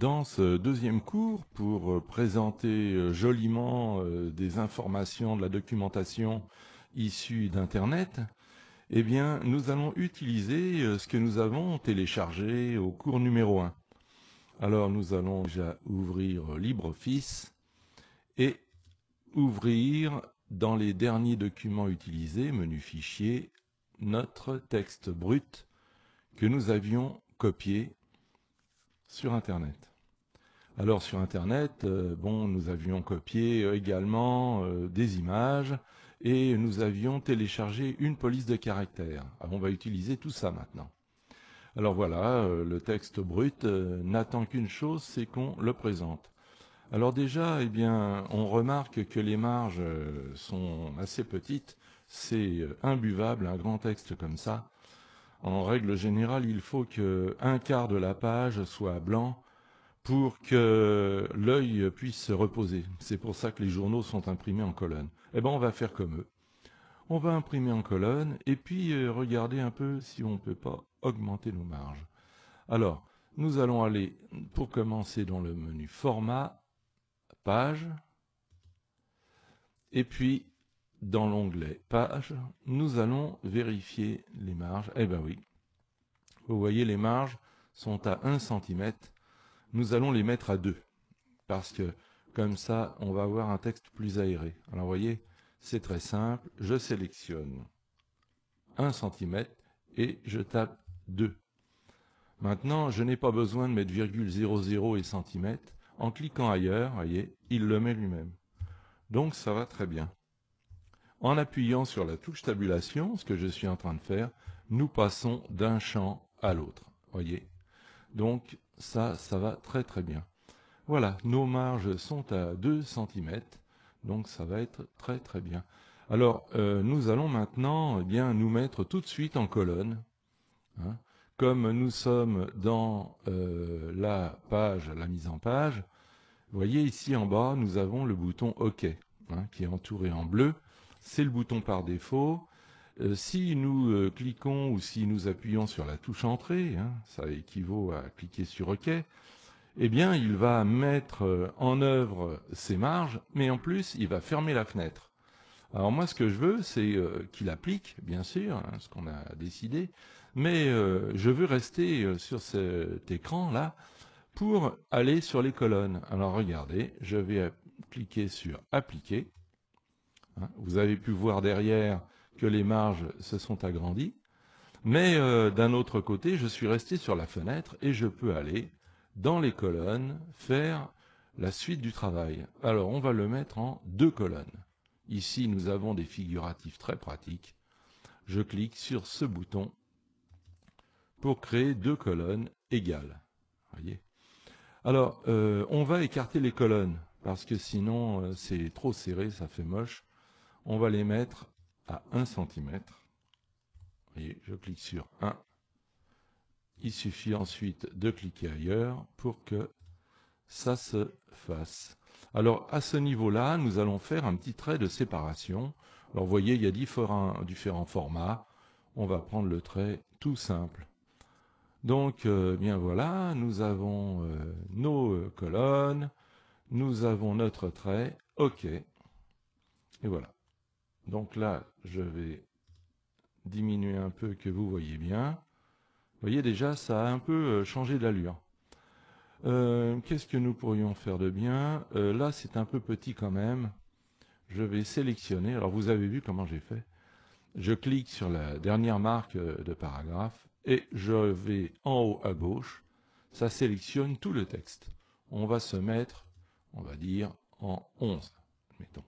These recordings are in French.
dans ce deuxième cours pour euh, présenter euh, joliment euh, des informations de la documentation issue d'Internet, eh bien, nous allons utiliser ce que nous avons téléchargé au cours numéro 1. Alors, nous allons déjà ouvrir LibreOffice et ouvrir dans les derniers documents utilisés, menu fichier, notre texte brut que nous avions copié sur Internet. Alors sur Internet, euh, bon, nous avions copié euh, également euh, des images et nous avions téléchargé une police de caractères. Ah, on va utiliser tout ça maintenant. Alors voilà, le texte brut n'attend qu'une chose, c'est qu'on le présente. Alors déjà, eh bien, on remarque que les marges sont assez petites. C'est imbuvable un grand texte comme ça. En règle générale, il faut que un quart de la page soit blanc pour que l'œil puisse se reposer. C'est pour ça que les journaux sont imprimés en colonne. Eh bien, on va faire comme eux. On va imprimer en colonne et puis euh, regarder un peu si on ne peut pas augmenter nos marges. Alors, nous allons aller, pour commencer, dans le menu Format, Page, et puis dans l'onglet Page, nous allons vérifier les marges. Eh bien oui, vous voyez, les marges sont à 1 cm nous allons les mettre à deux. Parce que comme ça, on va avoir un texte plus aéré. Alors vous voyez, c'est très simple. Je sélectionne 1 cm et je tape 2. Maintenant, je n'ai pas besoin de mettre virgule 00 et cm. En cliquant ailleurs, voyez, il le met lui-même. Donc ça va très bien. En appuyant sur la touche tabulation, ce que je suis en train de faire, nous passons d'un champ à l'autre. Voyez Donc ça, ça va très très bien. Voilà, nos marges sont à 2 cm, donc ça va être très très bien. Alors, euh, nous allons maintenant eh bien nous mettre tout de suite en colonne. Hein. Comme nous sommes dans euh, la page, la mise en page, vous voyez ici en bas, nous avons le bouton OK, hein, qui est entouré en bleu. C'est le bouton par défaut. Euh, si nous euh, cliquons ou si nous appuyons sur la touche Entrée, hein, ça équivaut à cliquer sur OK, eh bien, il va mettre euh, en œuvre ses marges, mais en plus, il va fermer la fenêtre. Alors moi, ce que je veux, c'est qu'il applique, bien sûr, hein, ce qu'on a décidé, mais je veux rester sur cet écran-là pour aller sur les colonnes. Alors regardez, je vais cliquer sur Appliquer. Hein, vous avez pu voir derrière les marges se sont agrandies. Mais euh, d'un autre côté, je suis resté sur la fenêtre et je peux aller dans les colonnes faire la suite du travail. Alors on va le mettre en deux colonnes. Ici, nous avons des figuratifs très pratiques. Je clique sur ce bouton pour créer deux colonnes égales. Voyez Alors, euh, on va écarter les colonnes parce que sinon euh, c'est trop serré, ça fait moche. On va les mettre 1 cm. Voyez, je clique sur 1. Il suffit ensuite de cliquer ailleurs pour que ça se fasse. Alors à ce niveau-là, nous allons faire un petit trait de séparation. Alors vous voyez, il y a différents, formats. On va prendre le trait tout simple. Donc euh, bien voilà, nous avons euh, nos euh, colonnes, nous avons notre trait, OK. Et voilà. Donc là, je vais diminuer un peu que vous voyez bien. Vous voyez déjà, ça a un peu euh, changé d'allure. Euh, qu'est-ce que nous pourrions faire de bien euh, Là, c'est un peu petit quand même. Je vais sélectionner. Alors, vous avez vu comment j'ai fait. Je clique sur la dernière marque de paragraphe et je vais en haut à gauche. Ça sélectionne tout le texte. On va se mettre, on va dire, en 11, mettons.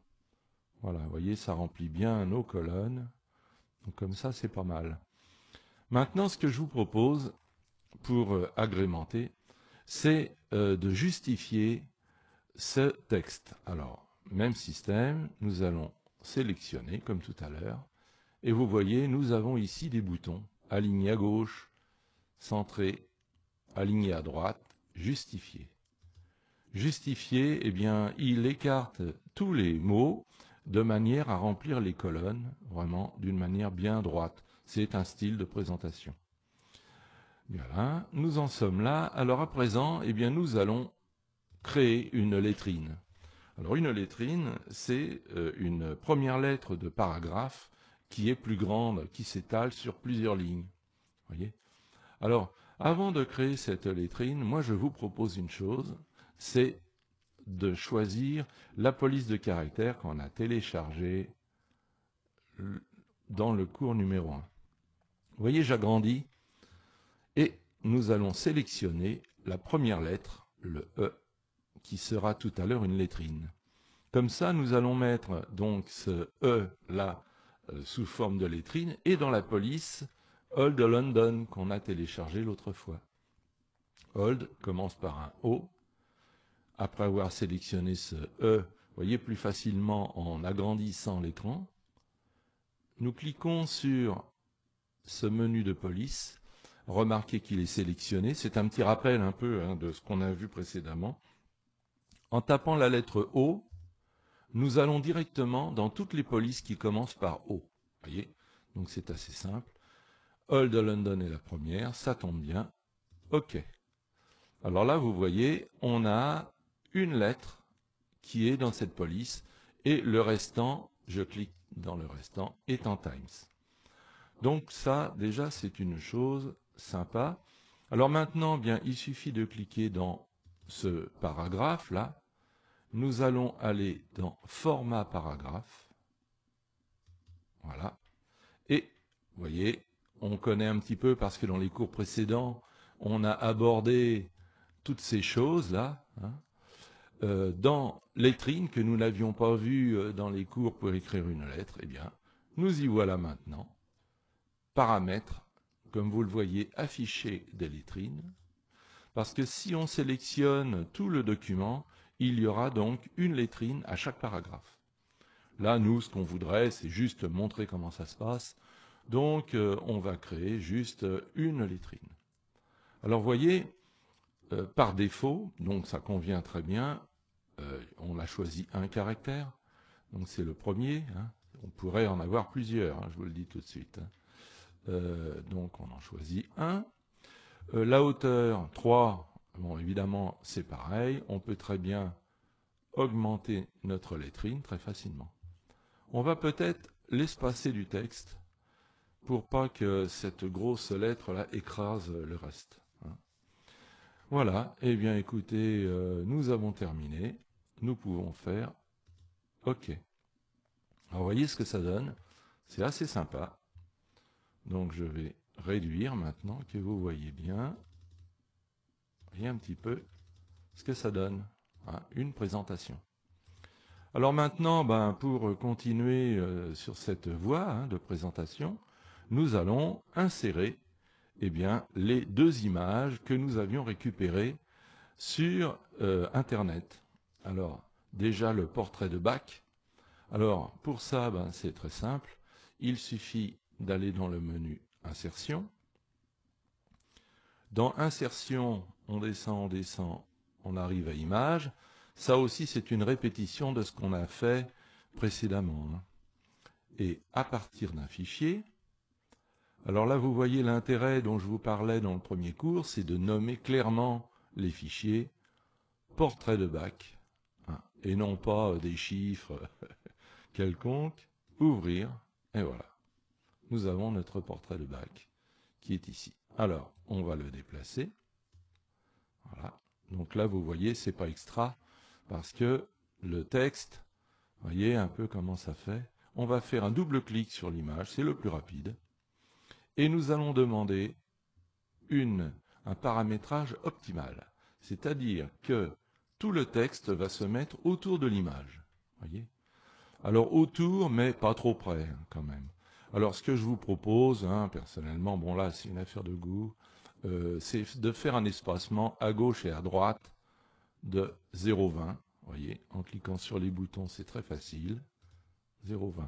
Voilà, vous voyez, ça remplit bien nos colonnes. Donc comme ça, c'est pas mal. Maintenant, ce que je vous propose pour euh, agrémenter, c'est euh, de justifier ce texte. Alors, même système, nous allons sélectionner, comme tout à l'heure, et vous voyez, nous avons ici des boutons, Aligner à gauche, centré, aligné à droite, justifié. Justifié, eh bien, il écarte tous les mots de manière à remplir les colonnes vraiment d'une manière bien droite. C'est un style de présentation. Voilà, nous en sommes là. Alors à présent, eh bien, nous allons créer une lettrine. Alors une lettrine, c'est euh, une première lettre de paragraphe qui est plus grande, qui s'étale sur plusieurs lignes. Voyez Alors, avant de créer cette lettrine, moi je vous propose une chose, c'est de choisir la police de caractère qu'on a téléchargée dans le cours numéro 1. Vous voyez, j'agrandis et nous allons sélectionner la première lettre, le E, qui sera tout à l'heure une lettrine. Comme ça, nous allons mettre donc ce E là euh, sous forme de lettrine et dans la police Old London qu'on a téléchargé l'autre fois. Old commence par un O après avoir sélectionné ce E, vous voyez, plus facilement en agrandissant l'écran. Nous cliquons sur ce menu de police. Remarquez qu'il est sélectionné. C'est un petit rappel un peu hein, de ce qu'on a vu précédemment. En tapant la lettre O, nous allons directement dans toutes les polices qui commencent par O. vous voyez Donc c'est assez simple. Old London est la première, ça tombe bien. OK. Alors là, vous voyez, on a une lettre qui est dans cette police et le restant, je clique dans le restant, est en Times. Donc ça, déjà, c'est une chose sympa. Alors maintenant, bien, il suffit de cliquer dans ce paragraphe-là. Nous allons aller dans Format paragraphe. Voilà. Et, vous voyez, on connaît un petit peu parce que dans les cours précédents, on a abordé toutes ces choses-là. Hein. Euh, dans Lettrines » que nous n'avions pas vu euh, dans les cours pour écrire une lettre, eh bien, nous y voilà maintenant. Paramètres, comme vous le voyez, afficher des lettrines. Parce que si on sélectionne tout le document, il y aura donc une lettrine à chaque paragraphe. Là, nous, ce qu'on voudrait, c'est juste montrer comment ça se passe. Donc, euh, on va créer juste une lettrine. Alors, vous voyez, par défaut, donc ça convient très bien, euh, on a choisi un caractère, donc c'est le premier. Hein. On pourrait en avoir plusieurs, hein, je vous le dis tout de suite. Hein. Euh, donc on en choisit un. Euh, la hauteur, 3, bon évidemment c'est pareil, on peut très bien augmenter notre lettrine très facilement. On va peut-être l'espacer du texte pour pas que cette grosse lettre-là écrase le reste. Voilà, et eh bien écoutez, nous avons terminé nous pouvons faire OK. Alors, voyez ce que ça donne. C'est assez sympa. Donc, je vais réduire maintenant que vous voyez bien. Voyez un petit peu ce que ça donne. Hein, une présentation. Alors maintenant, ben, pour continuer euh, sur cette voie hein, de présentation, nous allons insérer eh bien, les deux images que nous avions récupérées sur euh, Internet. Alors, déjà le portrait de bac. Alors, pour ça, ben, c'est très simple. Il suffit d'aller dans le menu Insertion. Dans Insertion, on descend, on descend, on arrive à Images. Ça aussi, c'est une répétition de ce qu'on a fait précédemment. Hein. Et à partir d'un fichier, alors là, vous voyez l'intérêt dont je vous parlais dans le premier cours, c'est de nommer clairement les fichiers portrait de bac et non pas euh, des chiffres euh, quelconques, ouvrir, et voilà. Nous avons notre portrait de bac, qui est ici. Alors, on va le déplacer. Voilà. Donc là, vous voyez, c'est pas extra, parce que le texte, voyez un peu comment ça fait. On va faire un double clic sur l'image, c'est le plus rapide. Et nous allons demander une, un paramétrage optimal. C'est-à-dire que tout le texte va se mettre autour de l'image. Voyez Alors autour, mais pas trop près hein, quand même. Alors ce que je vous propose, hein, personnellement, bon là c'est une affaire de goût, euh, c'est de faire un espacement à gauche et à droite de 0,20. Voyez, en cliquant sur les boutons, c'est très facile. 0,20.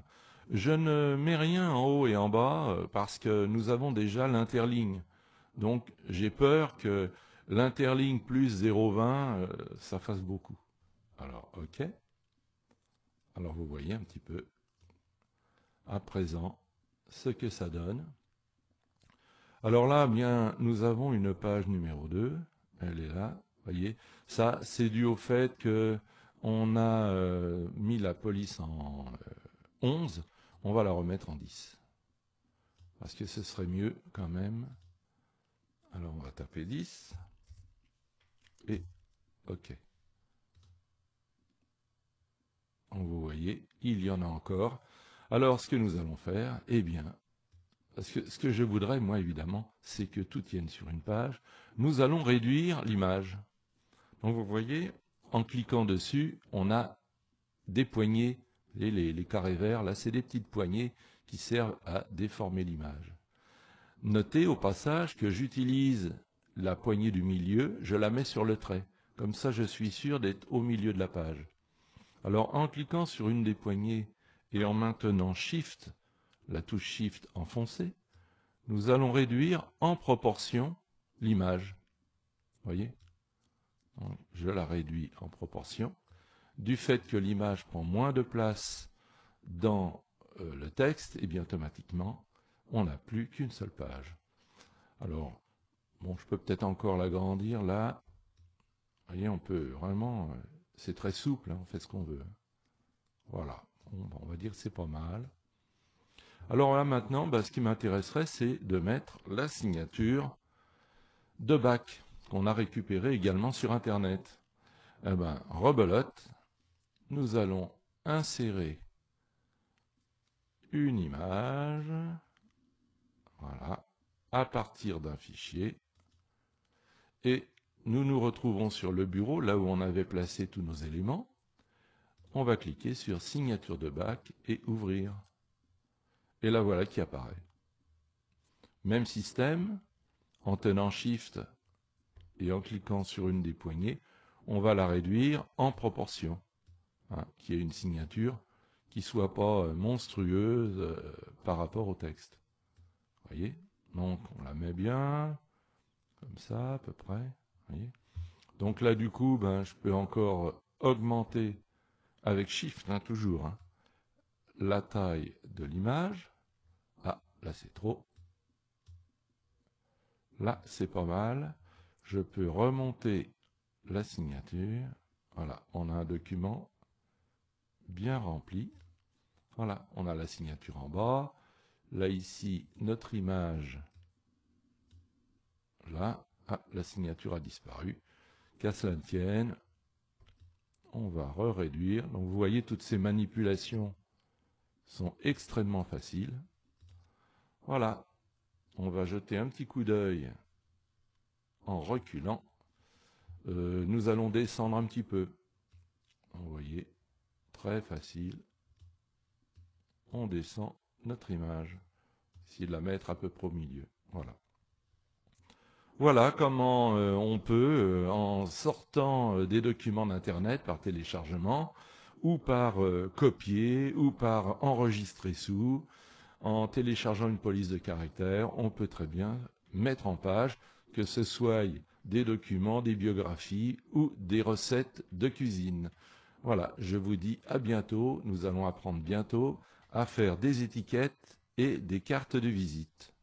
Je ne mets rien en haut et en bas euh, parce que nous avons déjà l'interligne. Donc j'ai peur que l'interligne plus 0,20, euh, ça fasse beaucoup. Alors, OK. Alors, vous voyez un petit peu à présent ce que ça donne. Alors là, bien, nous avons une page numéro 2. Elle est là, vous voyez. Ça, c'est dû au fait que on a euh, mis la police en 11. Euh, on va la remettre en 10. Parce que ce serait mieux quand même. Alors on va taper 10 et OK. Vous voyez, il y en a encore. Alors, ce que nous allons faire, eh bien, parce que ce que je voudrais, moi, évidemment, c'est que tout tienne sur une page. Nous allons réduire l'image. Donc, vous voyez, en cliquant dessus, on a des poignées, les, les carrés verts, là, c'est des petites poignées qui servent à déformer l'image. Notez au passage que j'utilise la poignée du milieu, je la mets sur le trait. Comme ça, je suis sûr d'être au milieu de la page. Alors, en cliquant sur une des poignées et en maintenant Shift, la touche Shift enfoncée, nous allons réduire en proportion l'image. Voyez Je la réduis en proportion. Du fait que l'image prend moins de place dans euh, le texte, et eh bien automatiquement, on n'a plus qu'une seule page. Alors, Bon, je peux peut-être encore l'agrandir là. Vous voyez, on peut vraiment... Euh, c'est très souple, hein, on fait ce qu'on veut. Voilà, ben, on va dire que c'est pas mal. Alors là maintenant, ben, ce qui m'intéresserait, c'est de mettre la signature de bac, qu'on a récupérée également sur Internet. Eh ben, rebelote, nous allons insérer une image, voilà, à partir d'un fichier, et nous nous retrouvons sur le bureau, là où on avait placé tous nos éléments. On va cliquer sur signature de bac et ouvrir. Et là voilà qui apparaît. Même système, en tenant Shift et en cliquant sur une des poignées, on va la réduire en proportion, hein, qui est une signature qui ne soit pas euh, monstrueuse euh, par rapport au texte. Vous voyez Donc on la met bien, comme ça à peu près. Donc là, du coup, ben, je peux encore augmenter avec Shift, hein, toujours, hein, la taille de l'image. Ah, là c'est trop. Là, c'est pas mal. Je peux remonter la signature. Voilà, on a un document bien rempli. Voilà, on a la signature en bas. Là, ici, notre image là, ah, la signature a disparu. Qu'à cela ne tienne, on va re-réduire. Donc vous voyez, toutes ces manipulations sont extrêmement faciles. Voilà, on va jeter un petit coup d'œil en reculant. Euh, nous allons descendre un petit peu. Vous voyez, très facile. On descend notre image. Ici, de la mettre à peu près au milieu. Voilà. Voilà comment euh, on peut, euh, en sortant euh, des documents d'Internet par téléchargement, ou par copier, ou par enregistrer sous, en téléchargeant une police de caractère, on peut très bien mettre en page, que ce soit des documents, des biographies ou des recettes de cuisine. Voilà, je vous dis à bientôt, nous allons apprendre bientôt à faire des étiquettes et des cartes de visite.